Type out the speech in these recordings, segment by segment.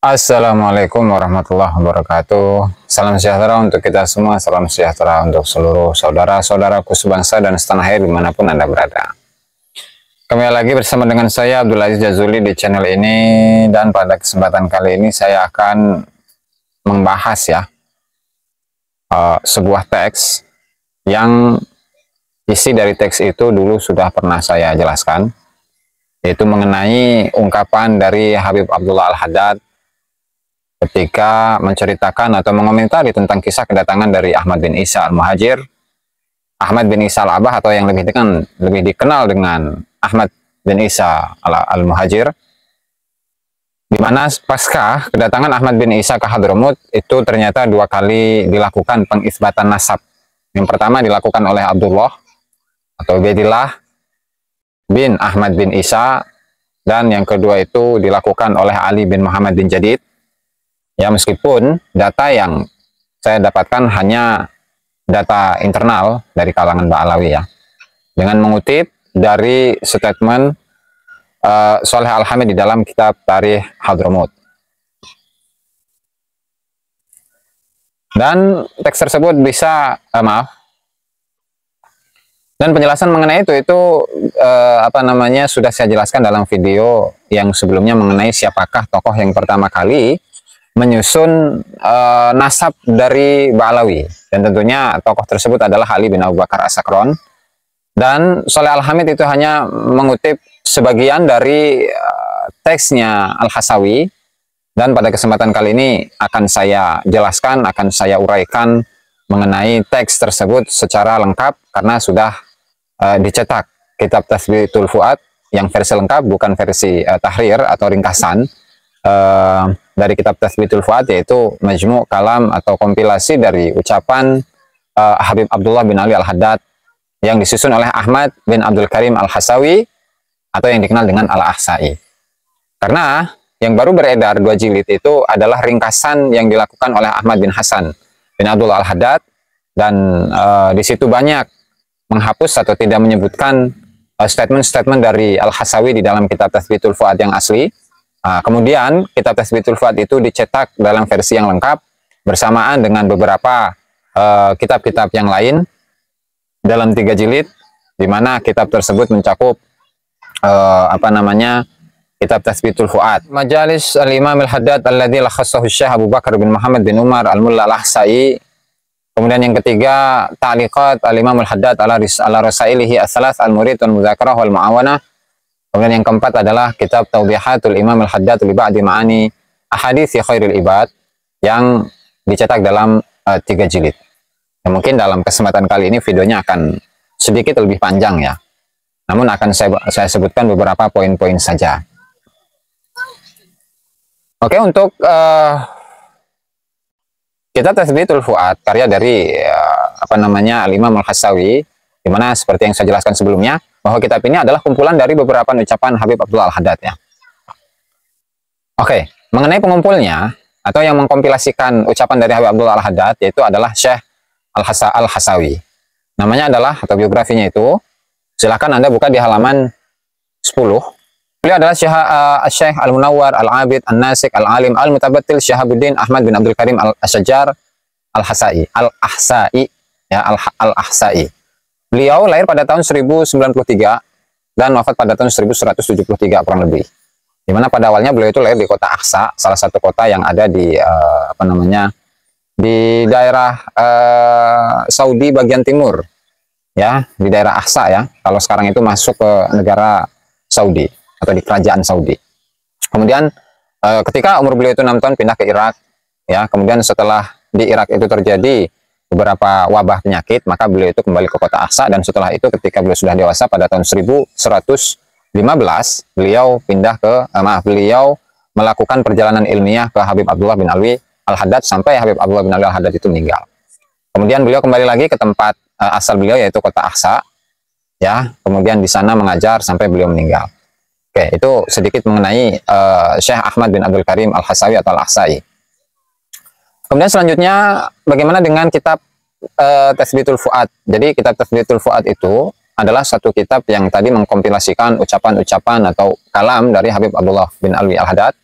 Assalamualaikum warahmatullahi wabarakatuh. Salam sejahtera untuk kita semua, salam sejahtera untuk seluruh saudara-saudaraku sebangsa dan setanah air dimanapun Anda berada. Kembali lagi bersama dengan saya Abdul Aziz Jazuli di channel ini dan pada kesempatan kali ini saya akan membahas ya uh, sebuah teks yang isi dari teks itu dulu sudah pernah saya jelaskan yaitu mengenai ungkapan dari Habib Abdullah Al-Haddad ketika menceritakan atau mengomentari tentang kisah kedatangan dari Ahmad bin Isa al-Muhajir, Ahmad bin Isa al-Abah atau yang lebih dikenal, lebih dikenal dengan Ahmad bin Isa al-Muhajir, di mana pasca kedatangan Ahmad bin Isa ke Hadramut itu ternyata dua kali dilakukan pengisbatan nasab. Yang pertama dilakukan oleh Abdullah atau Bedillah bin Ahmad bin Isa dan yang kedua itu dilakukan oleh Ali bin Muhammad bin Jadid ya meskipun data yang saya dapatkan hanya data internal dari kalangan Mbak Alawi ya dengan mengutip dari statement uh, Soleh Alhamid di dalam kitab Tarikh Hadramut dan teks tersebut bisa uh, maaf dan penjelasan mengenai itu itu uh, apa namanya sudah saya jelaskan dalam video yang sebelumnya mengenai siapakah tokoh yang pertama kali menyusun uh, nasab dari Ba'alawi dan tentunya tokoh tersebut adalah Ali bin Abu Bakar Asakron dan Soleh Al-Hamid itu hanya mengutip sebagian dari uh, teksnya Al-Hasawi dan pada kesempatan kali ini akan saya jelaskan, akan saya uraikan mengenai teks tersebut secara lengkap karena sudah uh, dicetak kitab Tasbitul Fuad yang versi lengkap bukan versi uh, tahrir atau ringkasan uh, dari kitab Tasbitul Fuad yaitu majmu' kalam atau kompilasi dari ucapan uh, Habib Abdullah bin Ali Al-Haddad yang disusun oleh Ahmad bin Abdul Karim Al-Hasawi atau yang dikenal dengan Al-Ahsai. Karena yang baru beredar dua jilid itu adalah ringkasan yang dilakukan oleh Ahmad bin Hasan bin Abdul Al-Haddad dan uh, di situ banyak menghapus atau tidak menyebutkan eh, statement-statement uh, dari Al-Hasawi di dalam kitab Tasbitul Fuad yang asli Nah, kemudian kitab tasbih tulfat itu dicetak dalam versi yang lengkap bersamaan dengan beberapa eh, kitab-kitab uh, yang lain dalam tiga jilid di mana kitab tersebut mencakup uh, apa namanya kitab Tasbitul Fuad. Majalis Al-Imam Al-Haddad alladzi lakhasahu Syekh Abu Bakar bin Muhammad bin Umar Al-Mulla Al-Ahsai. Kemudian yang ketiga, Ta'liqat Al-Imam Al-Haddad ala, ala Rasailihi As-Salas Al-Murid wal Mudzakarah wal Muawanah Kemudian yang keempat adalah kitab Taubihatul Imam Al-Haddad Liba'di Ma'ani Ahadisi Khairul Ibad yang dicetak dalam uh, tiga jilid. Ya, mungkin dalam kesempatan kali ini videonya akan sedikit lebih panjang ya. Namun akan saya, saya sebutkan beberapa poin-poin saja. Oke, untuk uh, kitab di Fuad karya dari uh, apa namanya Al-Imam Al-Hassawi di mana seperti yang saya jelaskan sebelumnya bahwa kitab ini adalah kumpulan dari beberapa ucapan Habib Abdul Al-Haddad ya. Oke, mengenai pengumpulnya atau yang mengkompilasikan ucapan dari Habib Abdul Al-Haddad yaitu adalah Syekh Al-Hasa Al-Hasawi. Namanya adalah atau biografinya itu silakan Anda buka di halaman 10. Beliau adalah Syekh uh, Al-Munawwar Al-Abid An-Nasik Al-Alim Al-Mutabattil Syahabuddin Ahmad bin Abdul Karim Al-Asyajar Al-Hasai Al-Ahsai ya Al-Ahsai. al ahsai ya al ahsai Beliau lahir pada tahun 1093 dan wafat pada tahun 1173 kurang lebih. Di mana pada awalnya beliau itu lahir di kota Aksa, salah satu kota yang ada di uh, apa namanya di daerah uh, Saudi bagian timur, ya di daerah Aksa ya. Kalau sekarang itu masuk ke negara Saudi atau di kerajaan Saudi. Kemudian uh, ketika umur beliau itu enam tahun pindah ke Irak, ya kemudian setelah di Irak itu terjadi beberapa wabah penyakit, maka beliau itu kembali ke kota Aksa dan setelah itu ketika beliau sudah dewasa pada tahun 1115 beliau pindah ke eh, maaf beliau melakukan perjalanan ilmiah ke Habib Abdullah bin Alwi Al-Haddad sampai Habib Abdullah bin Alwi Al-Haddad itu meninggal. Kemudian beliau kembali lagi ke tempat eh, asal beliau yaitu kota Aksa ya, kemudian di sana mengajar sampai beliau meninggal. Oke, itu sedikit mengenai uh, Syekh Ahmad bin Abdul Karim Al-Hasawi atau Al-Ahsai. Kemudian selanjutnya bagaimana dengan kitab e, eh, Tasbitul Fuad. Jadi kitab Tasbitul Fuad itu adalah satu kitab yang tadi mengkompilasikan ucapan-ucapan atau kalam dari Habib Abdullah bin Alwi Al-Haddad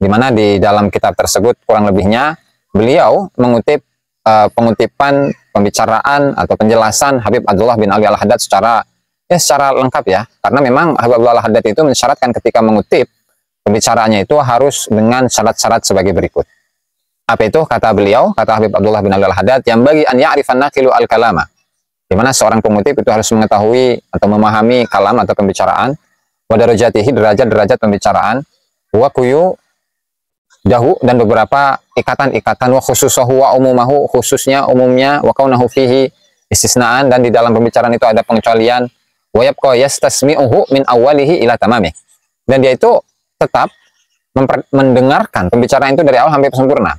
di mana di dalam kitab tersebut kurang lebihnya beliau mengutip e, pengutipan pembicaraan atau penjelasan Habib Abdullah bin Alwi Al-Haddad secara ya secara lengkap ya karena memang Habib Abdullah Al-Haddad itu mensyaratkan ketika mengutip pembicaraannya itu harus dengan syarat-syarat sebagai berikut apa itu kata beliau kata Habib Abdullah bin Abdul Haddad yang bagi an ya'rifan naqilu al kalama di mana seorang pengutip itu harus mengetahui atau memahami kalam atau pembicaraan pada darajatihi derajat-derajat pembicaraan wa kuyu dahu dan beberapa ikatan-ikatan wa khususahu wa umumahu khususnya umumnya wa kaunahu fihi istisnaan dan di dalam pembicaraan itu ada pengecualian wa yabqa yastasmi'uhu min awalihi ila tamamih dan dia itu tetap mendengarkan pembicaraan itu dari awal sampai sempurna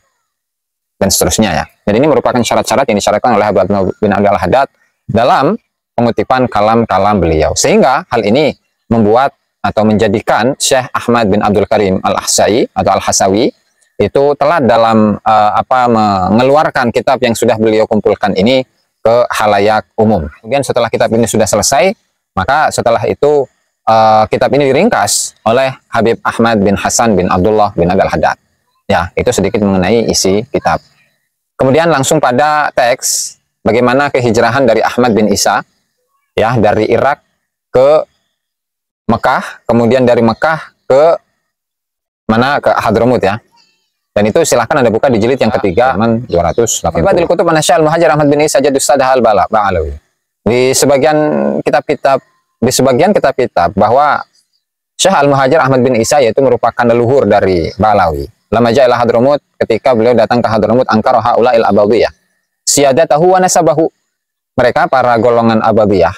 dan seterusnya ya. Jadi ini merupakan syarat-syarat yang disyaratkan oleh Abu Abdul bin Abdul Haddad dalam pengutipan kalam-kalam beliau. Sehingga hal ini membuat atau menjadikan Syekh Ahmad bin Abdul Karim Al-Ahsai atau Al-Hasawi itu telah dalam uh, apa mengeluarkan kitab yang sudah beliau kumpulkan ini ke halayak umum. Kemudian setelah kitab ini sudah selesai, maka setelah itu uh, kitab ini diringkas oleh Habib Ahmad bin Hasan bin Abdullah bin Abdul Haddad. Ya, itu sedikit mengenai isi kitab. Kemudian langsung pada teks bagaimana kehijrahan dari Ahmad bin Isa ya dari Irak ke Mekah, kemudian dari Mekah ke mana ke Hadramut ya. Dan itu silahkan Anda buka di jilid yang ketiga, halaman 280. Kutub Anasyal Muhajir Ahmad bin Isa Jadus Sadahal Bala Ba'alawi. Di sebagian kitab-kitab di sebagian kitab-kitab bahwa Syekh Al-Muhajir Ahmad bin Isa yaitu merupakan leluhur dari Balawi. Lama ja'ila Hadramut ketika beliau datang ke Hadramut angkara haula'il ababiyah. Siyadatahu wa nasabahu. Mereka para golongan ababiyah.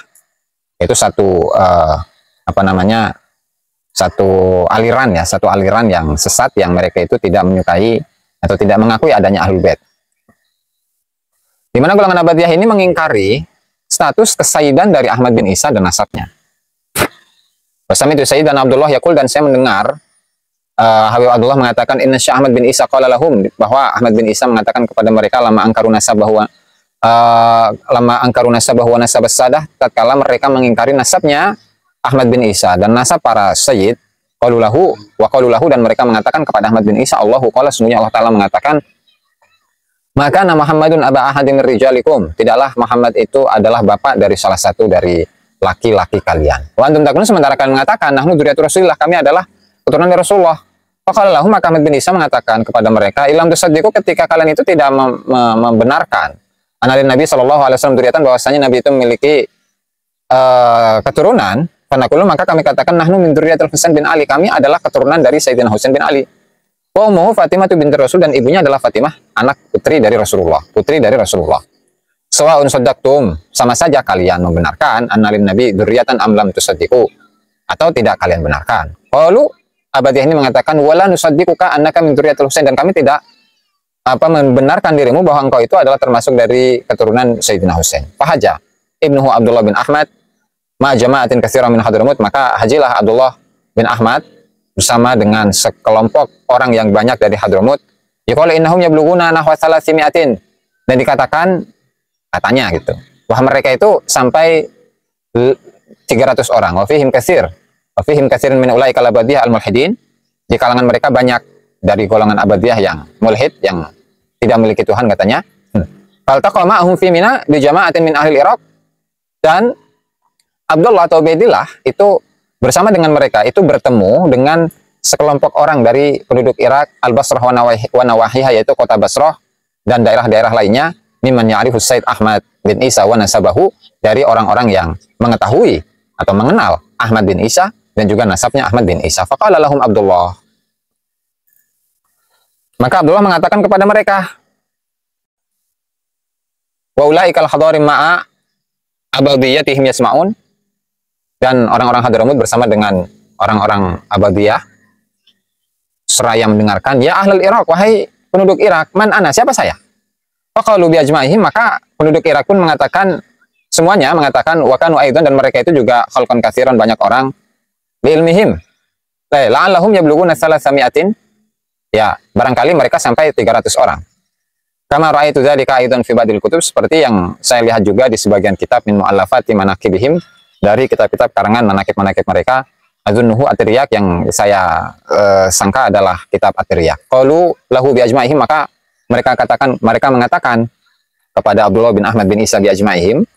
Itu satu uh, apa namanya? satu aliran ya, satu aliran yang sesat yang mereka itu tidak menyukai atau tidak mengakui adanya Ahlul Bait. Di mana golongan abadiyah ini mengingkari status kesaidan dari Ahmad bin Isa dan nasabnya. Bersama itu Sayyidina Abdullah Yakul dan saya mendengar uh, Habib Abdullah mengatakan Inna Syah Ahmad bin Isa qala lahum bahwa Ahmad bin Isa mengatakan kepada mereka lama eh, nasab bahwa uh, lama nasab bahwa nasab sadah tatkala mereka mengingkari nasabnya Ahmad bin Isa dan nasab para sayyid lahu wa lahu dan mereka mengatakan kepada Ahmad bin Isa Allahu qala sungguhnya Allah taala mengatakan maka nama Muhammadun aba ahadin rijalikum tidaklah Muhammad itu adalah bapak dari salah satu dari laki-laki kalian. Wa antum sementara kalian mengatakan nahnu dzurriyatur Rasulillah kami adalah keturunan dari Rasulullah. Faqalallahu maka Ahmad bin Isa mengatakan kepada mereka, "Ilam tusaddiqu ketika kalian itu tidak mem mem membenarkan." Analis Nabi Shallallahu alaihi wasallam diriatan bahwasanya Nabi itu memiliki uh, keturunan, fanaqulu maka kami katakan nahnu min dzurriyyatil Husain bin Ali, kami adalah keturunan dari Sayyidina Husain bin Ali. Wa ummuhu Fatimah binti Rasul dan ibunya adalah Fatimah, anak putri dari Rasulullah, putri dari Rasulullah. Sawaun sadaqtum, sama saja kalian membenarkan analin Nabi dzurriyyatan amlam tusaddiqu atau tidak kalian benarkan. Qalu Abadiyah ini mengatakan wala nusaddiquka annaka min dzurriyyatil Husain dan kami tidak apa membenarkan dirimu bahwa engkau itu adalah termasuk dari keturunan Sayyidina Husain. Fahaja Ibnu Abdullah bin Ahmad ma jama'atin katsira min Hadramut maka hajilah Abdullah bin Ahmad bersama dengan sekelompok orang yang banyak dari Hadramut yaqulu innahum yablughuna nahwa salasimiatin dan dikatakan katanya gitu bahwa mereka itu sampai 300 orang wa fihim Fihim kasirin min ulai kalabadiyah al-mulhidin. Di kalangan mereka banyak dari golongan abadiyah yang mulhid, yang tidak memiliki Tuhan katanya. Hmm. Faltaqa ahum fi Mina bi jama'atin min ahli Irak dan Abdullah atau Bedilah itu bersama dengan mereka itu bertemu dengan sekelompok orang dari penduduk Irak Al-Basrah wa Nawahiha yaitu kota Basrah dan daerah-daerah lainnya mimman ya'rifu Said Ahmad bin Isa wa nasabahu dari orang-orang yang mengetahui atau mengenal Ahmad bin Isa dan juga nasabnya Ahmad bin Isa. Faqala Abdullah. Maka Abdullah mengatakan kepada mereka, "Wa ulaikal hadarim ma'a abadiyatihim yasmaun." Dan orang-orang Hadramut bersama dengan orang-orang Abadiyah seraya mendengarkan, "Ya ahlul Irak, wahai penduduk Irak, man ana? Siapa saya?" Faqalu bi ajma'ihim, maka penduduk Irak pun mengatakan semuanya mengatakan wakan aidan dan mereka itu juga khalqan kasiran banyak orang biilmihim. Eh, la'allahum yablughuna salasamiatin. Ya, barangkali mereka sampai 300 orang. Kama ra'aitu dzalika aidan fi badil kutub seperti yang saya lihat juga di sebagian kitab min mu'allafati manaqibihim dari kitab-kitab karangan manakib-manakib mereka Azunnuhu Atiriyak yang saya uh, sangka adalah kitab Atiriyak. Qalu lahu bi ajmaihim maka mereka katakan mereka mengatakan kepada Abdullah bin Ahmad bin Isa bi ajmaihim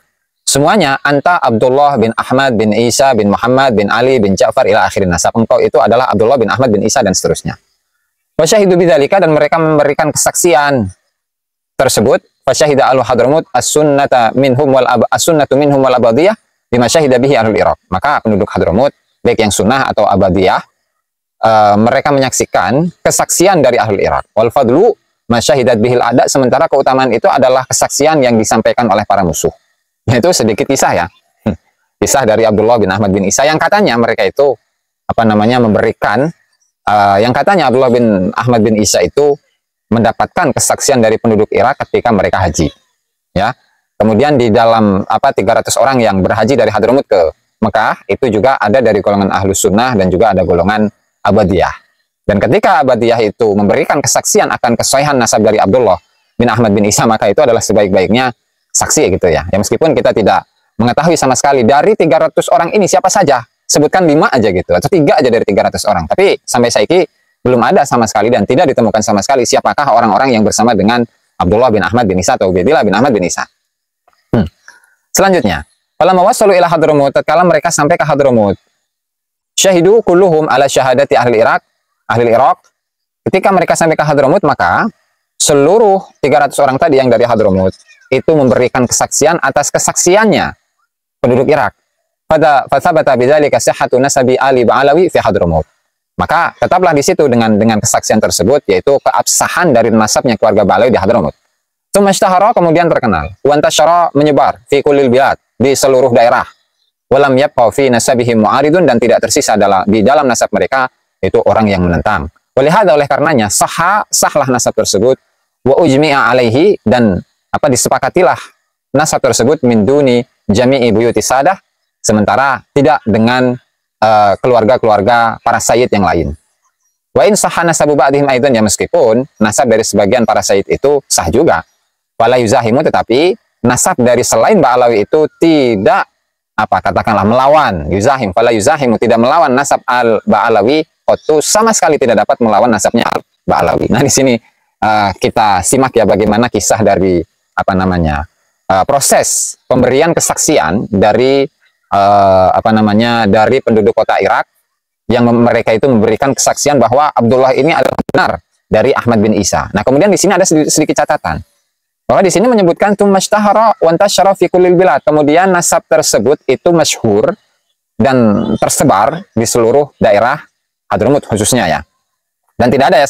Semuanya anta Abdullah bin Ahmad bin Isa bin Muhammad bin Ali bin Ja'far ila akhirin nasab. Engkau itu adalah Abdullah bin Ahmad bin Isa dan seterusnya. Fasyahidu bidzalika dan mereka memberikan kesaksian tersebut fasyahida al hadramut as-sunnata minhum wal as-sunnatu minhum wal abadiyah bima syahida bihi ahlul Iraq. Maka penduduk Hadramut baik yang sunnah atau abadiyah uh, mereka menyaksikan kesaksian dari ahlul Irak. Wal fadlu masyahidat bihil ada sementara keutamaan itu adalah kesaksian yang disampaikan oleh para musuh. Nah, itu sedikit kisah ya. Kisah dari Abdullah bin Ahmad bin Isa yang katanya mereka itu apa namanya memberikan uh, yang katanya Abdullah bin Ahmad bin Isa itu mendapatkan kesaksian dari penduduk Irak ketika mereka haji. Ya. Kemudian di dalam apa 300 orang yang berhaji dari Hadramut ke Mekah itu juga ada dari golongan Ahlus Sunnah dan juga ada golongan Abadiyah. Dan ketika Abadiyah itu memberikan kesaksian akan kesohihan nasab dari Abdullah bin Ahmad bin Isa maka itu adalah sebaik-baiknya saksi gitu ya. Ya meskipun kita tidak mengetahui sama sekali dari 300 orang ini siapa saja, sebutkan 5 aja gitu atau 3 aja dari 300 orang. Tapi sampai saya saiki belum ada sama sekali dan tidak ditemukan sama sekali siapakah orang-orang yang bersama dengan Abdullah bin Ahmad bin Isa atau Ubaidillah bin Ahmad bin Isa. Hmm. Selanjutnya, kalau mawassalu ila Hadramut, tatkala mereka sampai ke Hadramut. Syahidu kulluhum ala syahadati ahli Irak, ahli Irak. Ketika mereka sampai ke Hadramut, maka seluruh 300 orang tadi yang dari Hadramut itu memberikan kesaksian atas kesaksiannya penduduk Irak. Pada bidzalika sihhatu nasabi Ali fi Hadramaut. Maka tetaplah di situ dengan dengan kesaksian tersebut yaitu keabsahan dari nasabnya keluarga Balai di Hadramaut. Tumashtahara kemudian terkenal. Wantasyara menyebar fi kulil bilad di seluruh daerah. Walam yabqa fi nasabihim mu'aridun dan tidak tersisa dalam di dalam nasab mereka itu orang yang menentang. Oleh oleh karenanya sah sahlah nasab tersebut wa ujmi'a alaihi dan apa disepakatilah nasab tersebut minduni jami jami'i buyuti sadah sementara tidak dengan eh, keluarga-keluarga uh, para sayyid yang lain. Wa in sahha nasabu ba'dihim aidan ya meskipun nasab dari sebagian para sayyid itu sah juga. Wala yuzahimu tetapi nasab dari selain Ba'alawi itu tidak apa katakanlah melawan yuzahim fala yuzahimu tidak melawan nasab al ba'alawi itu sama sekali tidak dapat melawan nasabnya al ba'alawi nah di sini uh, kita simak ya bagaimana kisah dari apa namanya uh, proses pemberian kesaksian dari uh, apa namanya dari penduduk kota Irak yang mereka itu memberikan kesaksian bahwa Abdullah ini adalah benar dari Ahmad bin Isa. Nah, kemudian di sini ada sedikit catatan. Bahwa di sini menyebutkan Kemudian nasab tersebut itu masyhur dan tersebar di seluruh daerah Hadramut khususnya ya. Dan tidak ada ya,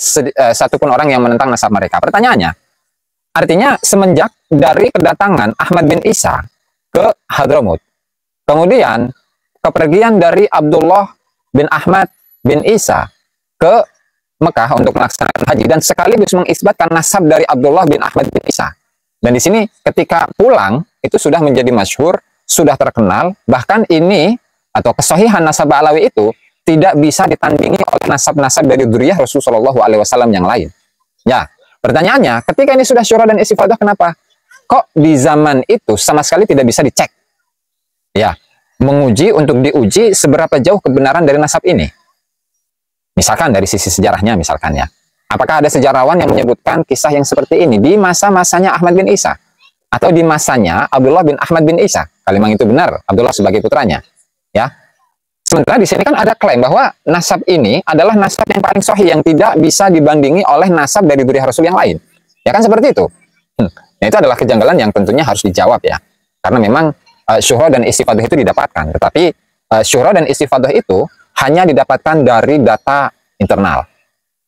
satupun orang yang menentang nasab mereka. Pertanyaannya, Artinya semenjak dari kedatangan Ahmad bin Isa ke Hadramut. Kemudian kepergian dari Abdullah bin Ahmad bin Isa ke Mekah untuk melaksanakan haji dan sekaligus mengisbatkan nasab dari Abdullah bin Ahmad bin Isa. Dan di sini ketika pulang itu sudah menjadi masyhur, sudah terkenal, bahkan ini atau kesohihan nasab Alawi itu tidak bisa ditandingi oleh nasab-nasab dari duriyah Rasulullah Alaihi Wasallam yang lain. Ya, Pertanyaannya, ketika ini sudah syura dan istifadah, kenapa? Kok di zaman itu sama sekali tidak bisa dicek? Ya, menguji untuk diuji seberapa jauh kebenaran dari nasab ini. Misalkan dari sisi sejarahnya misalkan ya. Apakah ada sejarawan yang menyebutkan kisah yang seperti ini di masa-masanya Ahmad bin Isa? Atau di masanya Abdullah bin Ahmad bin Isa? Kalimang itu benar, Abdullah sebagai putranya. Ya, Sementara di sini kan ada klaim bahwa nasab ini adalah nasab yang paling sohi yang tidak bisa dibandingi oleh nasab dari duri rasul yang lain. Ya kan seperti itu. Hmm. Nah, itu adalah kejanggalan yang tentunya harus dijawab ya. Karena memang uh, syuhra dan istifadah itu didapatkan. Tetapi uh, syuhra dan istifadah itu hanya didapatkan dari data internal.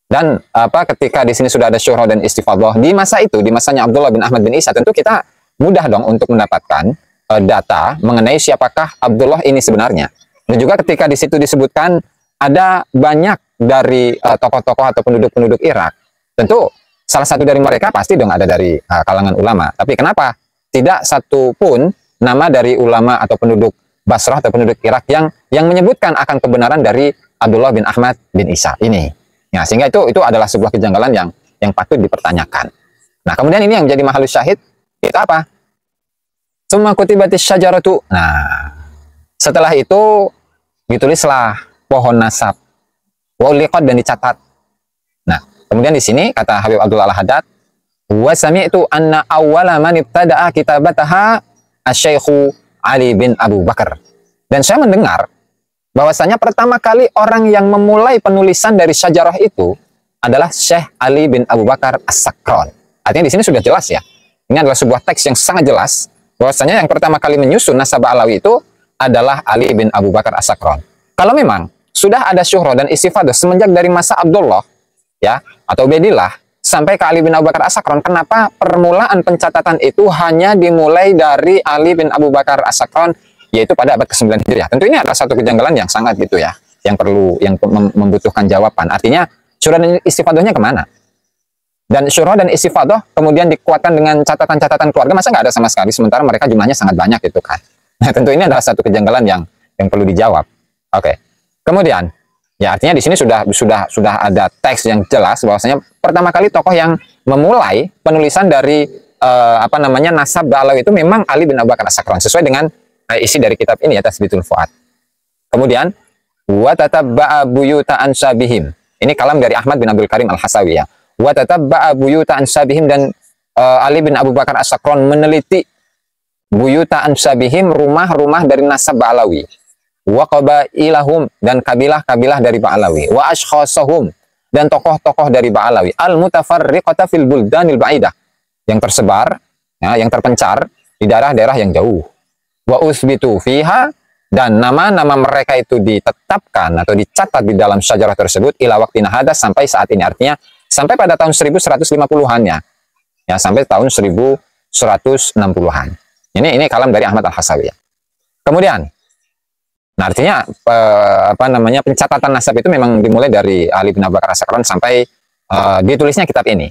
Dan apa ketika di sini sudah ada syuhra dan istifadah di masa itu, di masanya Abdullah bin Ahmad bin Isa, tentu kita mudah dong untuk mendapatkan uh, data mengenai siapakah Abdullah ini sebenarnya. Dan juga ketika di situ disebutkan ada banyak dari eh, tokoh-tokoh uh, atau penduduk-penduduk Irak, tentu salah satu dari mereka pasti dong ada dari uh, kalangan ulama. Tapi kenapa tidak satu pun nama dari ulama atau penduduk Basrah atau penduduk Irak yang yang menyebutkan akan kebenaran dari Abdullah bin Ahmad bin Isa ini. Nah, sehingga itu itu adalah sebuah kejanggalan yang yang patut dipertanyakan. Nah, kemudian ini yang jadi mahalus syahid itu apa? Summa kutibatis syajaratu. Nah, setelah itu ditulislah pohon nasab. Wauliqat dan dicatat. Nah, kemudian di sini kata Habib Abdul Al-Haddad, "Wa sami'tu anna awwala man ibtada'a kitabataha asy Ali bin Abu Bakar." Dan saya mendengar bahwasanya pertama kali orang yang memulai penulisan dari sejarah itu adalah Syekh Ali bin Abu Bakar As-Sakron. Artinya di sini sudah jelas ya. Ini adalah sebuah teks yang sangat jelas bahwasanya yang pertama kali menyusun nasabah Alawi itu adalah Ali bin Abu Bakar As-Sakron. Kalau memang sudah ada syuhro dan istifadah semenjak dari masa Abdullah ya atau Bedillah sampai ke Ali bin Abu Bakar As-Sakron, kenapa permulaan pencatatan itu hanya dimulai dari Ali bin Abu Bakar As-Sakron yaitu pada abad ke-9 Hijriah. Tentu ini adalah satu kejanggalan yang sangat gitu ya, yang perlu yang membutuhkan jawaban. Artinya syuhro dan istifadohnya kemana? Dan syuhro dan istifadoh kemudian dikuatkan dengan catatan-catatan keluarga, masa nggak ada sama sekali sementara mereka jumlahnya sangat banyak gitu kan. Nah, tentu ini adalah satu kejanggalan yang yang perlu dijawab. Oke. Kemudian, ya artinya di sini sudah sudah sudah ada teks yang jelas bahwasanya pertama kali tokoh yang memulai penulisan dari eh, apa namanya nasab Balau itu memang Ali bin Abu Bakar as sesuai dengan eh, isi dari kitab ini ya Tasbitul Fuad. Kemudian, wa tatabba'a buyuta ansabihim. Ini kalam dari Ahmad bin Abdul Karim Al-Hasawi ya. Wa tatabba'a buyuta ansabihim dan eh, Ali bin Abu Bakar as sakron meneliti buyuta ansabihim rumah-rumah dari nasab Ba'alawi wa qabailahum dan kabilah-kabilah dari Ba'alawi wa ashkhasahum dan tokoh-tokoh dari Ba'alawi al mutafarriqata fil buldanil ba'idah yang tersebar ya, yang terpencar di daerah-daerah yang jauh wa usbitu fiha dan nama-nama mereka itu ditetapkan atau dicatat di dalam sejarah tersebut ila waktu nahada sampai saat ini artinya sampai pada tahun 1150-an ya. Ya sampai tahun 1160-an. Ini ini kalam dari Ahmad Al-Hasawi ya. Kemudian Nah, artinya eh, apa namanya pencatatan nasab itu memang dimulai dari Ali bin Abu Bakar Asakron sampai eh, ditulisnya kitab ini.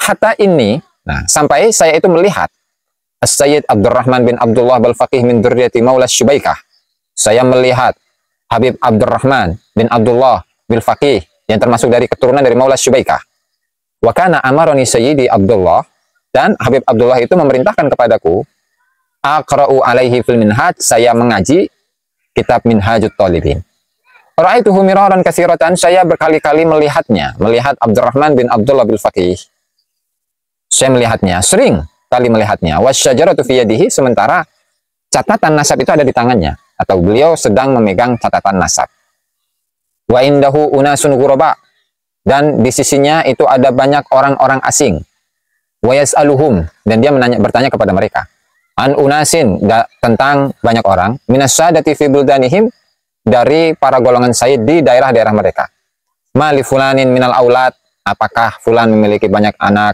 Hatta ini, nah sampai saya itu melihat sayyid Abdurrahman bin Abdullah al Faqih min Durriyati Maula Syubaikah. Saya melihat Habib Abdurrahman bin Abdullah bin Faqih yang termasuk dari keturunan dari Maula Syubaikah. Wakana kana amaroni Sayyidi Abdullah dan Habib Abdullah itu memerintahkan kepadaku aqra'u alaihi fil minhaj, saya mengaji kitab Minhajut Talibin. Ra'aituhu miraran katsiratan saya berkali-kali melihatnya, melihat Abdurrahman bin Abdullah bin Faqih. Saya melihatnya, sering kali melihatnya. Wasyajaratu fi yadihi, sementara catatan nasab itu ada di tangannya. Atau beliau sedang memegang catatan nasab. Wa indahu unasun ghuraba. Dan di sisinya itu ada banyak orang-orang asing. Wa yas'aluhum. Dan dia menanya, bertanya kepada mereka an unasin da, tentang banyak orang minas syadati fi buldanihim dari para golongan sayyid di daerah-daerah mereka. Ma'li fulanin minal aulat. apakah fulan memiliki banyak anak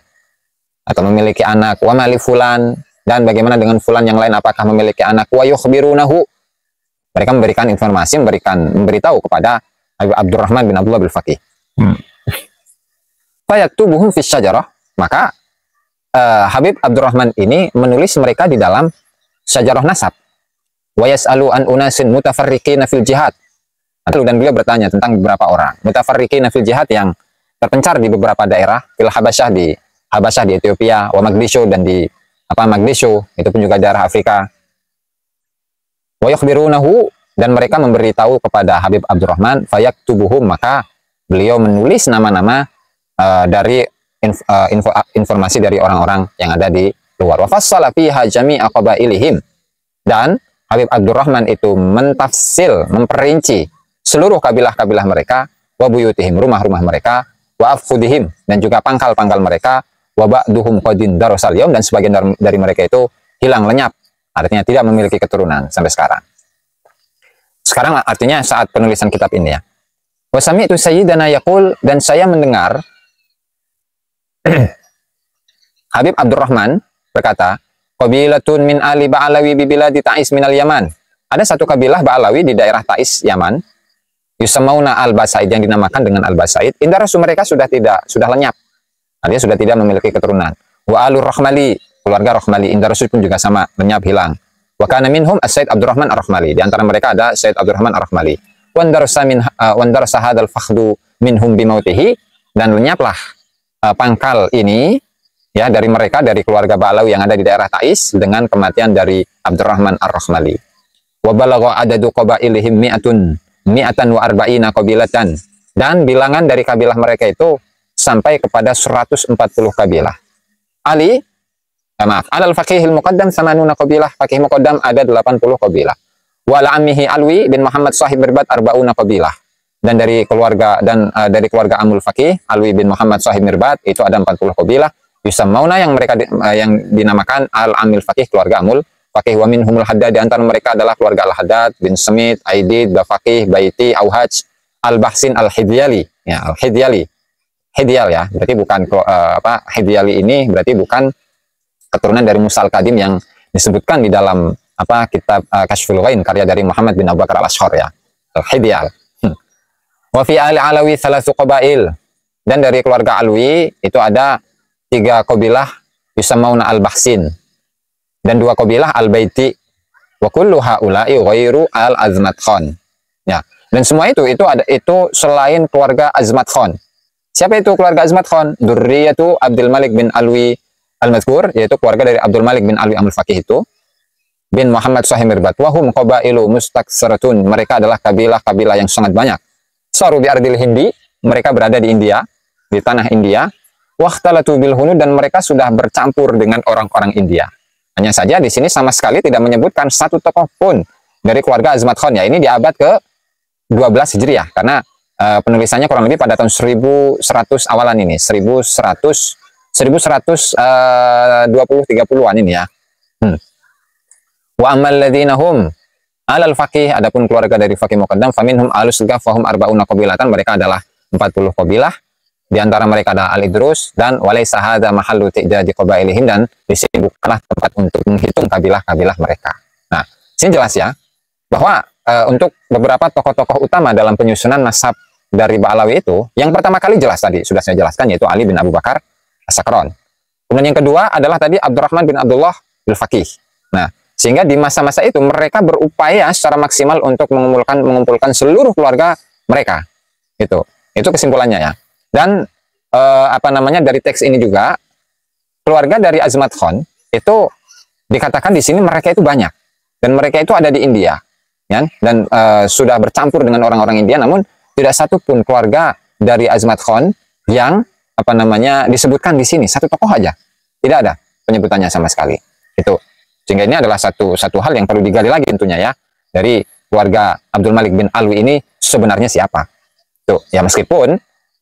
atau memiliki anak? Wa ma'li fulan dan bagaimana dengan fulan yang lain apakah memiliki anak? Wa yukhbirunahu. Mereka memberikan informasi, memberikan memberitahu kepada Abu Abdurrahman bin Abdullah bin Faqih. Hmm. Fayaktubuhum fi syajarah, maka uh, Habib Abdurrahman ini menulis mereka di dalam sejarah Nasab. wayas alu an unasin mutafarriqina fil jihad. Lalu dan beliau bertanya tentang beberapa orang mutafarriqina fil jihad yang terpencar di beberapa daerah fil Habasyah di Habasyah di Ethiopia, wa Magdisho dan di apa Magdisho, itu pun juga daerah Afrika. Wa yukhbirunahu dan mereka memberitahu kepada Habib Abdurrahman fayak tubuhum maka beliau menulis nama-nama uh, dari inf, uh, info, uh, informasi dari orang-orang yang ada di luar. Wa Dan Habib Abdurrahman itu mentafsil, memperinci seluruh kabilah-kabilah mereka, wa rumah-rumah mereka, wa dan juga pangkal-pangkal mereka, wa qadin dan sebagian dari mereka itu hilang lenyap. Artinya tidak memiliki keturunan sampai sekarang. Sekarang artinya saat penulisan kitab ini ya. Wasami itu sayyidana Yaqul, dan saya mendengar Habib Abdurrahman berkata, Qabilatun min Ali Ba'alawi bibila di Ta'is al Yaman. Ada satu kabilah Ba'alawi di daerah Ta'is, Yaman. Yusamauna Al-Basaid yang dinamakan dengan Al-Basaid. Indah mereka sudah tidak, sudah lenyap. Artinya sudah tidak memiliki keturunan. Wa Alur Rahmali, keluarga Rahmali. Indah rasul pun juga sama, lenyap, hilang. Wa kana minhum As-Said Abdurrahman Ar-Rahmali. Di antara mereka ada Said Abdurrahman Ar-Rahmali. Wandarsa min uh, eh, wandarsa hadzal fakhdu minhum bimautihi dan lenyaplah uh, pangkal ini ya dari mereka dari keluarga Ba'lawi yang ada di daerah Taiz dengan kematian dari Abdurrahman Ar-Rahmali. Wa balagha adadu qabailihim mi'atun mi'atan wa arba'ina qabilatan dan bilangan dari kabilah mereka itu sampai kepada 140 kabilah. Ali eh, maaf, alal faqihil muqaddam samanuna qabilah, faqih muqaddam ada 80 kabilah. la ammihi Alwi bin Muhammad Sahib Berbat arbauna qabilah dan dari keluarga dan uh, dari keluarga Amul Fakih Alwi bin Muhammad Sahib Mirbat itu ada 40 kabilah Mauna yang mereka di, uh, yang dinamakan Al Amil Fakih keluarga Amul Fakih Wamin Humul Haddad di antara mereka adalah keluarga Al Haddad bin Semit Aidid Bafakih Baiti Auhaj Al Bahsin Al Hidyali ya Al Hidyali Hidyal ya berarti bukan uh, apa Hidyali ini berarti bukan keturunan dari Musal Kadim yang disebutkan di dalam apa kitab uh, Kasyful karya dari Muhammad bin Abu Bakar Al Ashor ya Al Hidyal Wa fi alawi Alawi salasu qabail. Dan dari keluarga Alwi itu ada tiga kabilah yusamauna al-Bahsin dan dua kabilah al-Baiti. Wa kullu haula'i ghairu al-Azmat Khan. Ya. Dan semua itu itu ada itu selain keluarga Azmat Khan. Siapa itu keluarga Azmat Khan? Durriyatu Abdul Malik bin Alwi al mazkur yaitu keluarga dari Abdul Malik bin Alwi al Faqih itu bin Muhammad Sahih Mirbat. Wahum qabailu mustaksaratun. Mereka adalah kabilah-kabilah yang sangat banyak saru bi ardil hindi, mereka berada di India, di tanah India, wahtalatu bil Hunu dan mereka sudah bercampur dengan orang-orang India. Hanya saja di sini sama sekali tidak menyebutkan satu tokoh pun dari keluarga Azmat Khan ya. Ini di abad ke-12 Hijriah karena e, penulisannya kurang lebih pada tahun 1100 awalan ini, 1100 1120 30-an ini ya. Hmm. Wa amal alal faqih adapun keluarga dari fakih mukaddam faminhum alus fahum arbauna qabilatan mereka adalah 40 qabilah di antara mereka ada al-idrus dan walaisa hadza mahallu tijadi qabailihim dan di sini bukanlah tempat untuk menghitung kabilah-kabilah mereka. Nah, sini jelas ya bahwa e, untuk beberapa tokoh-tokoh utama dalam penyusunan nasab dari Ba'alawi itu yang pertama kali jelas tadi sudah saya jelaskan yaitu Ali bin Abu Bakar As-Sakron. Kemudian yang kedua adalah tadi Abdurrahman bin Abdullah bin Fakih. Nah, sehingga di masa-masa itu mereka berupaya secara maksimal untuk mengumpulkan mengumpulkan seluruh keluarga mereka. Itu. Itu kesimpulannya ya. Dan eh, apa namanya dari teks ini juga keluarga dari Azmat Khan itu dikatakan di sini mereka itu banyak dan mereka itu ada di India ya dan e, sudah bercampur dengan orang-orang India namun tidak satu pun keluarga dari Azmat Khan yang apa namanya disebutkan di sini satu tokoh aja tidak ada penyebutannya sama sekali itu sehingga ini adalah satu satu hal yang perlu digali lagi tentunya ya dari keluarga Abdul Malik bin Alwi ini sebenarnya siapa. Tuh, ya meskipun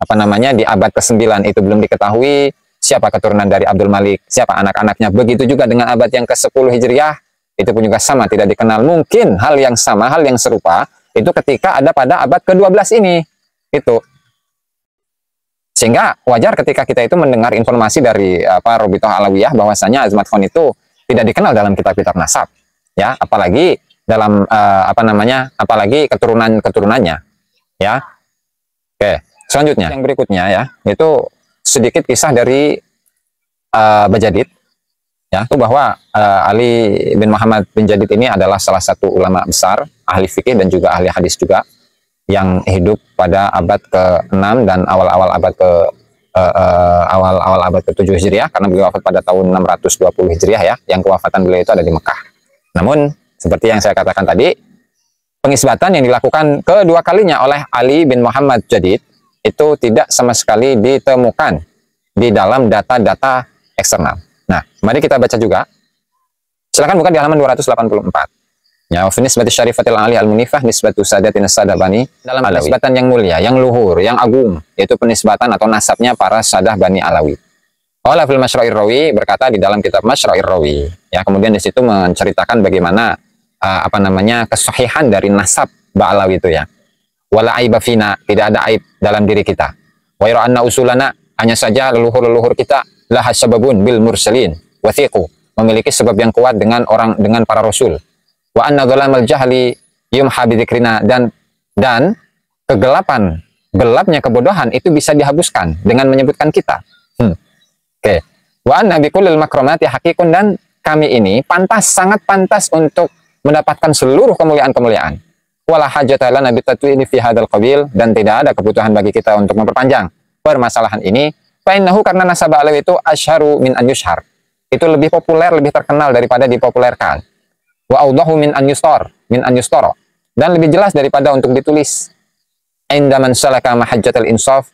apa namanya di abad ke-9 itu belum diketahui siapa keturunan dari Abdul Malik, siapa anak-anaknya. Begitu juga dengan abad yang ke-10 Hijriah itu pun juga sama tidak dikenal. Mungkin hal yang sama, hal yang serupa itu ketika ada pada abad ke-12 ini. Itu sehingga wajar ketika kita itu mendengar informasi dari apa Robito Alawiyah bahwasanya Azmat Khan itu tidak dikenal dalam kitab-kitab nasab ya apalagi dalam uh, apa namanya apalagi keturunan keturunannya ya oke selanjutnya yang berikutnya ya itu sedikit kisah dari uh, Bajadid ya itu bahwa uh, Ali bin Muhammad bin Jadid ini adalah salah satu ulama besar ahli fikih dan juga ahli hadis juga yang hidup pada abad ke-6 dan awal-awal abad ke uh, awal awal abad ke-7 Hijriah karena beliau wafat pada tahun 620 Hijriah ya yang kewafatan beliau itu ada di Mekah. Namun seperti yang saya katakan tadi pengisbatan yang dilakukan kedua kalinya oleh Ali bin Muhammad Jadid itu tidak sama sekali ditemukan di dalam data-data eksternal. Nah, mari kita baca juga. Silakan buka di halaman 284. Ya, wa nisbati syarifatil ali al-munifah nisbatu sadatina sadabani dalam alawi. penisbatan yang mulia, yang luhur, yang agung, yaitu penisbatan atau nasabnya para sadah bani alawi. Qala fil masyrair rawi berkata di dalam kitab masyrair rawi. Ya, kemudian di situ menceritakan bagaimana uh, apa namanya kesahihan dari nasab Ba'alawi itu ya. Wala aiba fina, tidak ada aib dalam diri kita. Wa yara anna usulana, hanya saja leluhur-leluhur kita laha sababun bil mursalin wathiqu, memiliki sebab yang kuat dengan orang dengan para rasul wa anna dhalamal jahli yumha bidzikrina dan dan kegelapan gelapnya kebodohan itu bisa dihapuskan dengan menyebutkan kita hmm. oke okay. wa anna bikulil makramati hakikun dan kami ini pantas sangat pantas untuk mendapatkan seluruh kemuliaan-kemuliaan wala hajata lana ini fi hadzal qabil dan tidak ada kebutuhan bagi kita untuk memperpanjang permasalahan ini fa karena nasabah alawi itu asharu min an yushar itu lebih populer lebih terkenal daripada dipopulerkan wa audahu min an yustar min an yustara dan lebih jelas daripada untuk ditulis inda man salaka mahajjatul insaf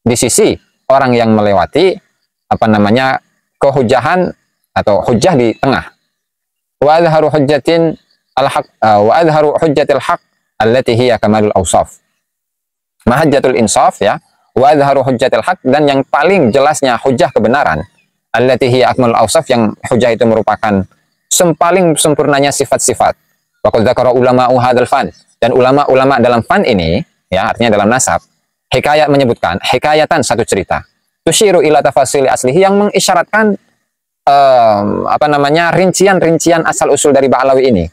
di sisi orang yang melewati apa namanya kehujahan atau hujah di tengah wa azharu hujjatin al haq eh, wa azharu hujjatil haq allati hiya kamalul awsaf mahajjatul insaf ya wa azharu hujjatil haq dan yang paling jelasnya hujah kebenaran allati hiya akmalul awsaf yang hujah itu merupakan sempaling sempurnanya sifat-sifat. Waqad dzakara ulama hadal fan dan ulama-ulama dalam fan ini ya artinya dalam nasab hikayat menyebutkan hikayatan satu cerita tushiru ila tafasili aslihi yang mengisyaratkan um, apa namanya rincian-rincian asal usul dari baalawi ini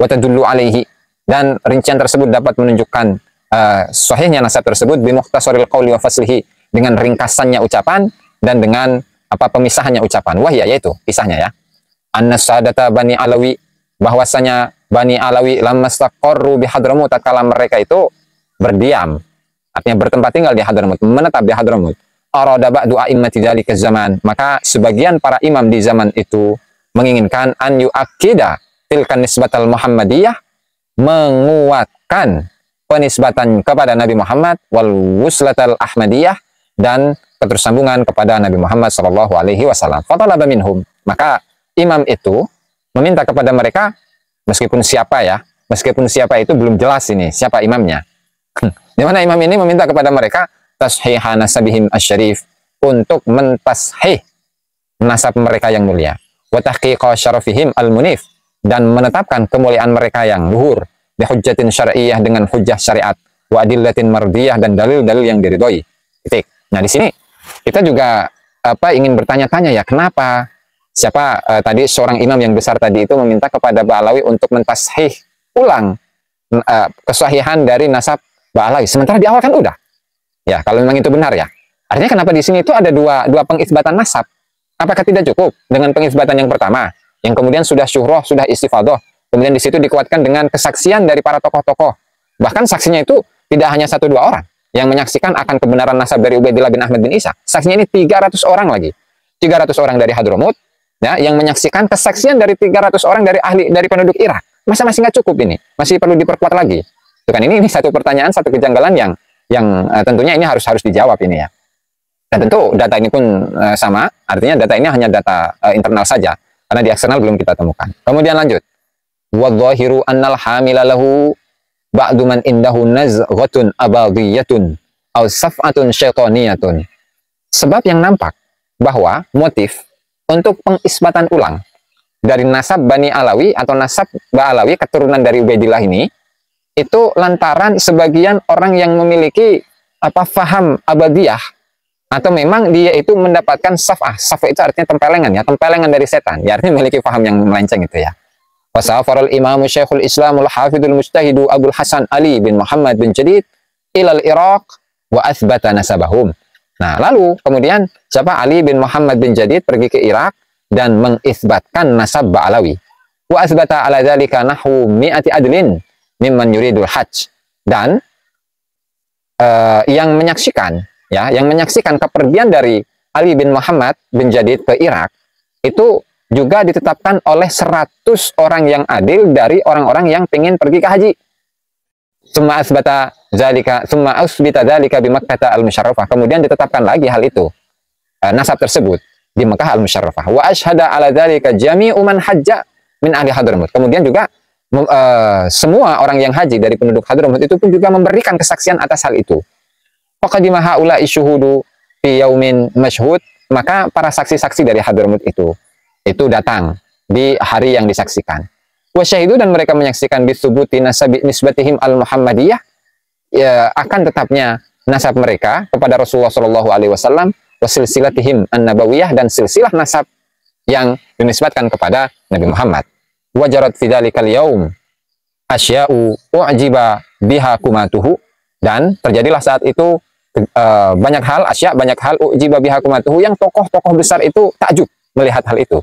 wa tadullu alaihi dan rincian tersebut dapat menunjukkan uh, sahihnya nasab tersebut bi soril qawli wa faslihi dengan ringkasannya ucapan dan dengan apa pemisahannya ucapan iya, iya ya, yaitu pisahnya ya anna sadata Bani Alawi bahwasanya Bani Alawi lamastaqarru bi Hadramut tatkala mereka itu berdiam artinya bertempat tinggal di Hadramut menetap di Hadramut arada ba'du a'immati dzalika zaman maka sebagian para imam di zaman itu menginginkan an yu'akkida tilkan nisbatal Muhammadiyah menguatkan penisbatan kepada Nabi Muhammad wal wuslatal Ahmadiyah dan ketersambungan kepada Nabi Muhammad sallallahu alaihi wasallam. Fatalaba minhum. Maka imam itu meminta kepada mereka meskipun siapa ya meskipun siapa itu belum jelas ini siapa imamnya hmm. di mana imam ini meminta kepada mereka tashihah nasabihim asyarif untuk mentashih nasab mereka yang mulia Watahkiqa syarafihim al-munif dan menetapkan kemuliaan mereka yang luhur bihujjatin syar'iyah dengan hujjah syariat wa mardiyah dan dalil-dalil yang diridhoi. Nah, di sini kita juga apa ingin bertanya-tanya ya, kenapa siapa uh, tadi seorang imam yang besar tadi itu meminta kepada Ba'alawi untuk mentasih ulang uh, kesahihan dari nasab Ba'alawi. Sementara di awal kan udah. Ya, kalau memang itu benar ya. Artinya kenapa di sini itu ada dua dua pengisbatan nasab? Apakah tidak cukup dengan pengisbatan yang pertama, yang kemudian sudah syuhroh, sudah istifadoh, kemudian di situ dikuatkan dengan kesaksian dari para tokoh-tokoh. Bahkan saksinya itu tidak hanya satu dua orang yang menyaksikan akan kebenaran nasab dari Ubaidillah bin Ahmad bin Isa. Saksinya ini 300 orang lagi. 300 orang dari Hadromut, ya, yang menyaksikan kesaksian dari 300 orang dari ahli dari penduduk Irak. Masa masih nggak cukup ini? Masih perlu diperkuat lagi. Itu kan ini, ini satu pertanyaan, satu kejanggalan yang yang uh, tentunya ini harus harus dijawab ini ya. Dan tentu data ini pun uh, sama, artinya data ini hanya data uh, internal saja karena di eksternal belum kita temukan. Kemudian lanjut. Wadzahiru annal hamilalahu ba'du man indahu nazghatun abadiyatun aw saf'atun syaitaniyatun. Sebab yang nampak bahwa motif untuk pengisbatan ulang dari nasab Bani Alawi atau nasab Ba'alawi keturunan dari Ubaidillah ini itu lantaran sebagian orang yang memiliki apa faham abadiyah atau memang dia itu mendapatkan safah safah itu artinya tempelengan ya tempelengan dari setan ya artinya memiliki faham yang melenceng itu ya wasafarul imam syekhul islamul hafidul mustahidu abul hasan ali bin muhammad bin jadid ilal iraq wa asbata nasabahum Nah, lalu kemudian siapa Ali bin Muhammad bin Jadid pergi ke Irak dan mengisbatkan nasab Ba'alawi. Wa asbata ala dzalika nahwu mi'ati adlin mimman yuridul hajj. Dan uh, yang menyaksikan ya, yang menyaksikan kepergian dari Ali bin Muhammad bin Jadid ke Irak itu juga ditetapkan oleh 100 orang yang adil dari orang-orang yang ingin pergi ke haji summa asbata zalika summa asbita zalika bi Makkah al musharrafah kemudian ditetapkan lagi hal itu uh, nasab tersebut di Mekah al musharrafah wa ashhadu ala zalika jami'u man hajja min ahli hadramut kemudian juga uh, semua orang yang haji dari penduduk Hadramut itu pun juga memberikan kesaksian atas hal itu faqadima haula isyuhudu fi yaumin masyhud maka para saksi-saksi dari Hadramut itu itu datang di hari yang disaksikan wasyahidu dan mereka menyaksikan bisubuti nasabi nisbatihim al-muhammadiyah ya akan tetapnya nasab mereka kepada Rasulullah Shallallahu alaihi wasallam wasilsilatihim an-nabawiyah dan silsilah nasab yang dinisbatkan kepada Nabi Muhammad. Wajarat fidali kaliyom asya'u wajiba biha kumatuhu dan terjadilah saat itu e, banyak hal asya banyak hal u'jiba biha kumatuhu yang tokoh-tokoh besar itu takjub melihat hal itu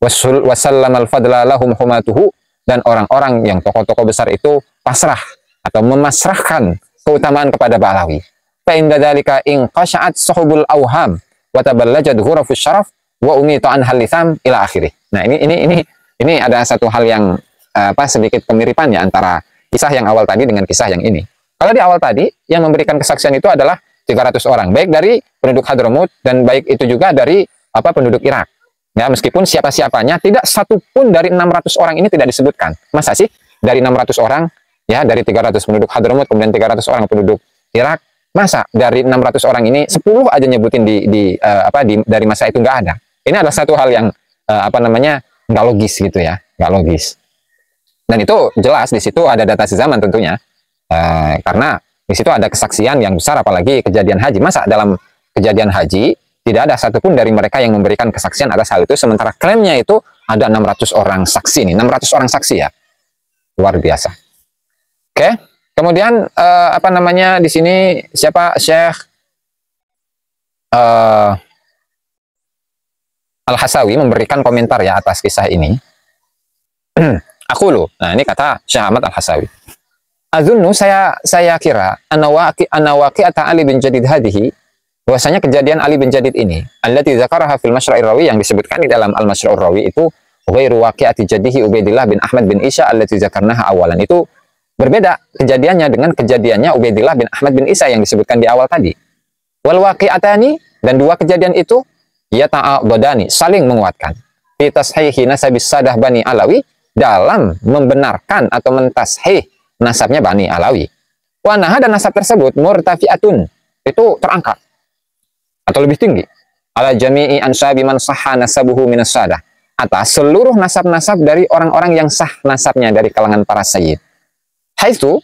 wasallam al-fadla lahum humatuhu dan orang-orang yang tokoh-tokoh besar itu pasrah atau memasrahkan keutamaan kepada Ba'lawi. Fa inda dzalika in qasha'at awham wa taballajat ghurafus syaraf wa umita an ila akhirih. Nah, ini ini ini ini ada satu hal yang apa sedikit kemiripannya antara kisah yang awal tadi dengan kisah yang ini. Kalau di awal tadi yang memberikan kesaksian itu adalah 300 orang, baik dari penduduk Hadramut dan baik itu juga dari apa penduduk Irak. Ya, meskipun siapa-siapanya tidak satupun dari 600 orang ini tidak disebutkan. Masa sih dari 600 orang ya dari 300 penduduk Hadramut kemudian 300 orang penduduk Irak, masa dari 600 orang ini 10 aja nyebutin di di uh, apa di dari masa itu nggak ada. Ini adalah satu hal yang uh, apa namanya? nggak logis gitu ya, nggak logis. Dan itu jelas di situ ada data zaman tentunya. Uh, karena di situ ada kesaksian yang besar apalagi kejadian haji. Masa dalam kejadian haji tidak ada satupun dari mereka yang memberikan kesaksian atas hal itu sementara klaimnya itu ada 600 orang saksi nih 600 orang saksi ya luar biasa oke kemudian uh, apa namanya di sini siapa Syekh uh, eh, Al Hasawi memberikan komentar ya atas kisah ini aku lo nah ini kata Syekh Ahmad Al Hasawi Azunnu saya saya kira anawaki anawaki atau Ali bin Jadid hadhi bahwasanya kejadian Ali bin Jadid ini allati dzakaraha fil masyra'ir rawi yang disebutkan di dalam al masyra'ur rawi itu ghairu waqi'ati jadihi Ubaidillah bin Ahmad bin Isa allati dzakarnaha awalan itu berbeda kejadiannya dengan kejadiannya Ubaidillah bin Ahmad bin Isa yang disebutkan di awal tadi wal waqi'atani dan dua kejadian itu badani saling menguatkan fi tashihi nasabis sadah bani alawi dalam membenarkan atau mentashih nasabnya bani alawi wanaha dan nasab tersebut murtafi'atun itu terangkat atau lebih tinggi ala jami'i ansabi man sahha nasabuhu minas sadah atas seluruh nasab-nasab dari orang-orang yang sah nasabnya dari kalangan para sayyid. Haitsu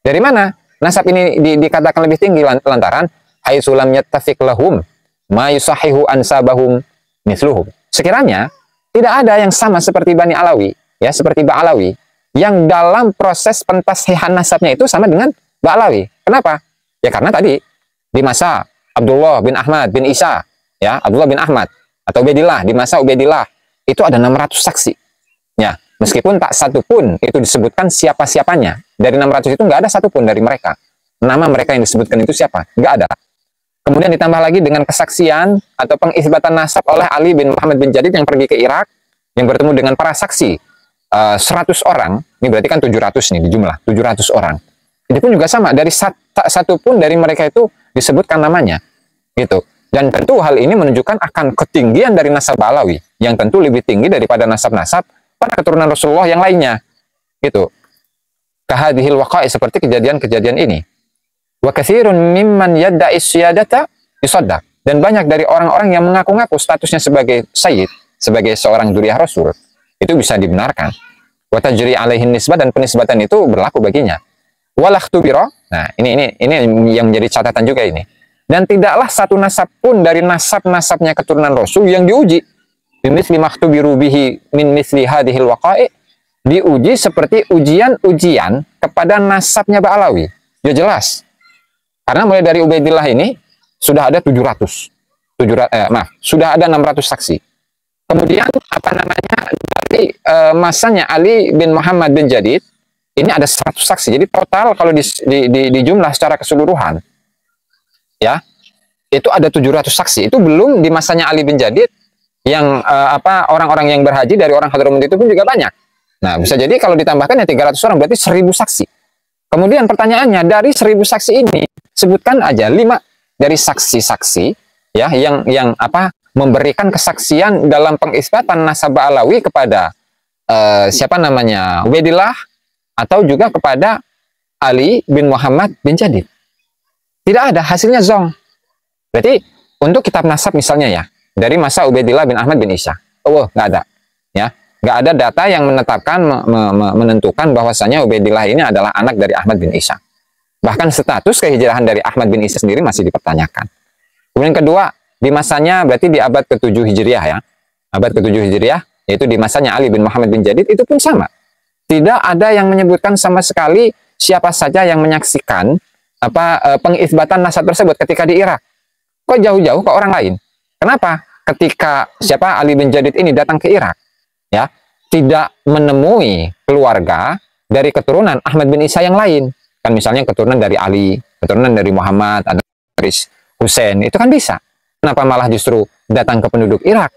dari mana nasab ini di, dikatakan lebih tinggi lantaran haitsu lam yattafiq lahum ma yusahihu ansabahum misluhum. Sekiranya tidak ada yang sama seperti Bani Alawi, ya seperti Ba alawi yang dalam proses pentas hehan nasabnya itu sama dengan Ba alawi. Kenapa? Ya karena tadi di masa Abdullah bin Ahmad bin Isa, ya, Abdullah bin Ahmad atau Ubaidillah di masa Ubaidillah itu ada 600 saksi. Ya, meskipun tak satu pun itu disebutkan siapa-siapanya. Dari 600 itu nggak ada satu pun dari mereka. Nama mereka yang disebutkan itu siapa? Nggak ada. Kemudian ditambah lagi dengan kesaksian atau pengisbatan nasab oleh Ali bin Muhammad bin Jadid yang pergi ke Irak yang bertemu dengan para saksi 100 eh, orang. Ini berarti kan 700 nih di jumlah, 700 orang. Itu pun juga sama dari satu pun dari mereka itu disebutkan namanya gitu dan tentu hal ini menunjukkan akan ketinggian dari nasab Alawi yang tentu lebih tinggi daripada nasab-nasab pada keturunan Rasulullah yang lainnya gitu kahadihil waqa'i seperti kejadian-kejadian ini wa katsirun mimman yadda'i syadata yusaddaq dan banyak dari orang-orang yang mengaku-ngaku statusnya sebagai sayyid sebagai seorang duriah Rasul itu bisa dibenarkan wa tajri alaihin nisbah dan penisbatan itu berlaku baginya walaktubira. Nah, ini ini ini yang menjadi catatan juga ini. Dan tidaklah satu nasab pun dari nasab-nasabnya keturunan Rasul yang diuji. Bimisli makhtubiru bihi min misli hadhil waqa'i diuji seperti ujian-ujian kepada nasabnya Ba'alawi. Ya jelas. Karena mulai dari Ubaidillah ini sudah ada 700. 700 eh, maaf, sudah ada 600 saksi. Kemudian apa namanya dari eh, masanya Ali bin Muhammad bin Jadid ini ada 100 saksi. Jadi total kalau di, di, di, di jumlah secara keseluruhan, ya, itu ada 700 saksi. Itu belum di masanya Ali bin Jadid yang eh, apa orang-orang yang berhaji dari orang Hadramaut itu pun juga banyak. Nah, bisa jadi kalau ditambahkan ya 300 orang berarti 1000 saksi. Kemudian pertanyaannya dari 1000 saksi ini sebutkan aja 5 dari saksi-saksi ya yang yang apa memberikan kesaksian dalam pengisbatan nasabah Alawi kepada uh, siapa namanya Ubaidillah atau juga kepada Ali bin Muhammad bin Jadid. Tidak ada, hasilnya zong. Berarti untuk kitab nasab misalnya ya, dari masa Ubaidillah bin Ahmad bin Isa Oh, nggak ada. Ya, nggak ada data yang menetapkan me, me, menentukan bahwasanya Ubaidillah ini adalah anak dari Ahmad bin Isa Bahkan status kehijrahan dari Ahmad bin Isa sendiri masih dipertanyakan. Kemudian kedua, di masanya berarti di abad ke-7 Hijriah ya. Abad ke-7 Hijriah, yaitu di masanya Ali bin Muhammad bin Jadid, itu pun sama tidak ada yang menyebutkan sama sekali siapa saja yang menyaksikan apa eh, pengisbatan nasab tersebut ketika di Irak. Kok jauh-jauh ke orang lain? Kenapa? Ketika siapa Ali bin Jadid ini datang ke Irak, ya, tidak menemui keluarga dari keturunan Ahmad bin Isa yang lain. Kan misalnya keturunan dari Ali, keturunan dari Muhammad, ada dari Hussein, itu kan bisa. Kenapa malah justru datang ke penduduk Irak?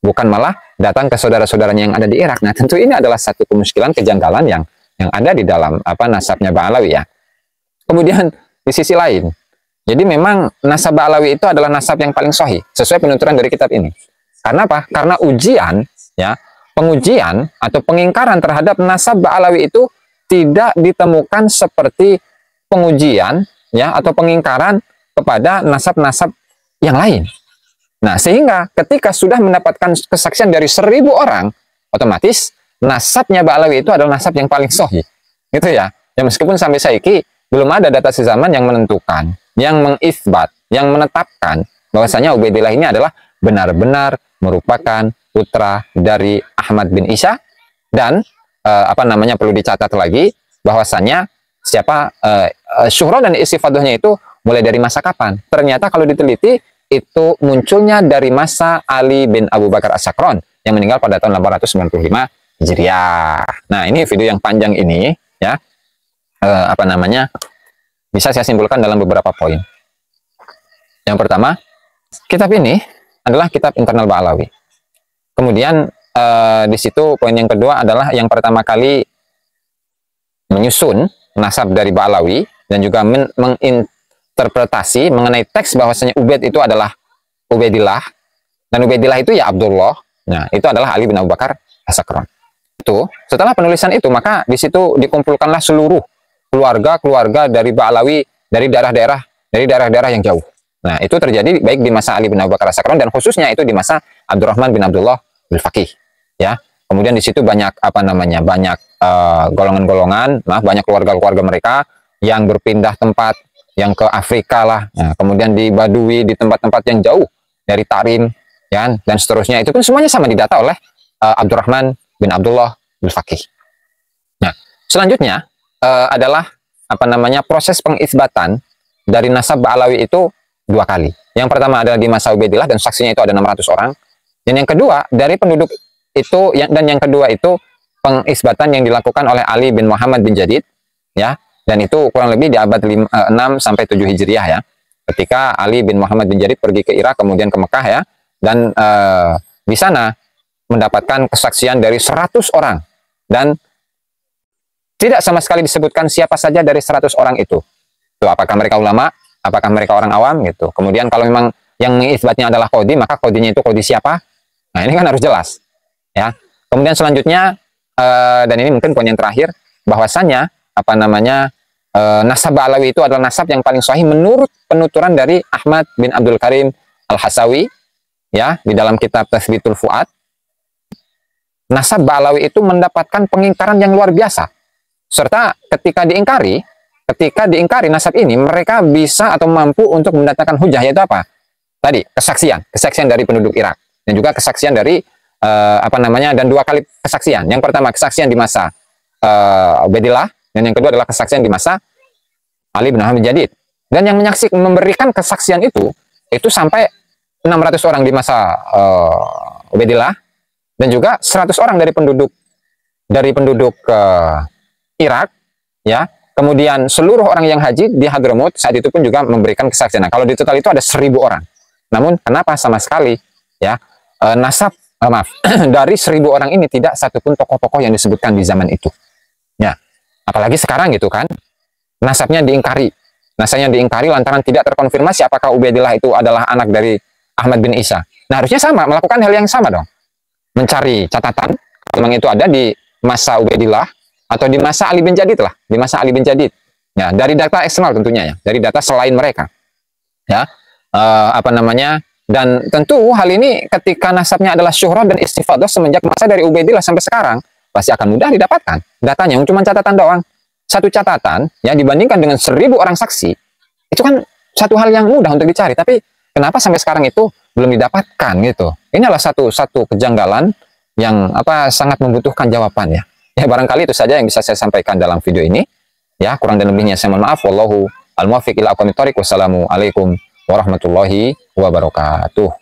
bukan malah datang ke saudara-saudaranya yang ada di Irak. Nah, tentu ini adalah satu kemuskilan kejanggalan yang yang ada di dalam apa nasabnya Ba'alawi ya. Kemudian di sisi lain, jadi memang nasab Ba'alawi itu adalah nasab yang paling sohi sesuai penuturan dari kitab ini. Karena apa? Karena ujian ya, pengujian atau pengingkaran terhadap nasab Ba'alawi itu tidak ditemukan seperti pengujian ya atau pengingkaran kepada nasab-nasab yang lain Nah, sehingga ketika sudah mendapatkan kesaksian dari seribu orang, otomatis nasabnya Ba'alawi itu adalah nasab yang paling sohi. Gitu ya. Ya meskipun sampai saiki belum ada data sezaman yang menentukan, yang mengisbat, yang menetapkan bahwasanya Ubaidillah ini adalah benar-benar merupakan putra dari Ahmad bin Isa dan eh, apa namanya perlu dicatat lagi bahwasanya siapa eh, eh syuhro dan istifadohnya itu mulai dari masa kapan? Ternyata kalau diteliti itu munculnya dari masa Ali bin Abu Bakar As-Sakron yang meninggal pada tahun 895 Hijriah. Nah, ini video yang panjang ini ya. Eh, apa namanya? Bisa saya simpulkan dalam beberapa poin. Yang pertama, kitab ini adalah kitab internal Ba'alawi. Kemudian eh, di situ poin yang kedua adalah yang pertama kali menyusun nasab dari Ba'alawi dan juga men men interpretasi mengenai teks bahwasanya ubed itu adalah Ubedillah dan Ubedillah itu ya Abdullah. Nah, itu adalah Ali bin Abu Bakar Asakron. Itu setelah penulisan itu maka di situ dikumpulkanlah seluruh keluarga-keluarga dari Ba'alawi dari daerah-daerah dari daerah-daerah yang jauh. Nah, itu terjadi baik di masa Ali bin Abu Bakar Asakron dan khususnya itu di masa Abdurrahman bin Abdullah bin Faqih. Ya. Kemudian di situ banyak apa namanya? banyak eh, golongan-golongan, uh, maaf banyak keluarga-keluarga mereka yang berpindah tempat yang ke Afrika lah, nah, kemudian di Badui, di tempat-tempat yang jauh dari Tarim, ya, dan seterusnya. Itu pun semuanya sama didata oleh uh, Abdurrahman bin Abdullah bin Fakih. Nah, selanjutnya uh, adalah apa namanya proses pengisbatan dari nasab Alawi itu dua kali. Yang pertama adalah di masa Ubaidillah dan saksinya itu ada 600 orang. Dan yang kedua dari penduduk itu dan yang kedua itu pengisbatan yang dilakukan oleh Ali bin Muhammad bin Jadid ya dan itu kurang lebih di abad 6 eh, sampai 7 Hijriah ya ketika Ali bin Muhammad bin Jarir pergi ke Irak kemudian ke Mekah ya dan e, di sana mendapatkan kesaksian dari 100 orang dan tidak sama sekali disebutkan siapa saja dari 100 orang itu Tuh, apakah mereka ulama apakah mereka orang awam gitu kemudian kalau memang yang isbatnya adalah kodi maka kodinya itu kodi siapa nah ini kan harus jelas ya kemudian selanjutnya e, dan ini mungkin poin yang terakhir bahwasannya apa namanya e, nasab Alawi itu adalah nasab yang paling sahih menurut penuturan dari Ahmad bin Abdul Karim Al-Hasawi ya di dalam kitab Tasbitul Fuad nasab Alawi itu mendapatkan pengingkaran yang luar biasa serta ketika diingkari ketika diingkari nasab ini mereka bisa atau mampu untuk mendatangkan hujah yaitu apa tadi kesaksian kesaksian dari penduduk Irak dan juga kesaksian dari uh, apa namanya dan dua kali kesaksian yang pertama kesaksian di masa uh, eh, Ubedillah dan yang kedua adalah kesaksian di masa Ali bin Hamid Jadid. Dan yang menyaksikan memberikan kesaksian itu itu sampai 600 orang di masa uh, Ubaidillah dan juga 100 orang dari penduduk dari penduduk uh, Irak ya. Kemudian seluruh orang yang haji di Hadramut saat itu pun juga memberikan kesaksian. Nah, kalau di total itu ada 1000 orang. Namun kenapa sama sekali ya uh, nasab uh, maaf dari 1000 orang ini tidak satupun tokoh-tokoh yang disebutkan di zaman itu. Ya. Apalagi sekarang gitu kan. Nasabnya diingkari. Nasabnya diingkari lantaran tidak terkonfirmasi apakah Ubaidillah itu adalah anak dari Ahmad bin Isa. Nah harusnya sama, melakukan hal yang sama dong. Mencari catatan, memang itu ada di masa Ubaidillah atau di masa Ali bin Jadid lah, di masa Ali bin Jadid. Ya, dari data eksternal tentunya ya, dari data selain mereka. Ya, uh, apa namanya? Dan tentu hal ini ketika nasabnya adalah syuhrah dan istifadah semenjak masa dari Ubaidillah sampai sekarang, pasti akan mudah didapatkan. Datanya cuma catatan doang. Satu catatan, yang dibandingkan dengan seribu orang saksi, itu kan satu hal yang mudah untuk dicari. Tapi kenapa sampai sekarang itu belum didapatkan gitu? Ini adalah satu satu kejanggalan yang apa sangat membutuhkan jawaban ya. Ya barangkali itu saja yang bisa saya sampaikan dalam video ini. Ya kurang dan lebihnya saya mohon maaf. Wallahu al muafiq ila Wassalamualaikum warahmatullahi wabarakatuh.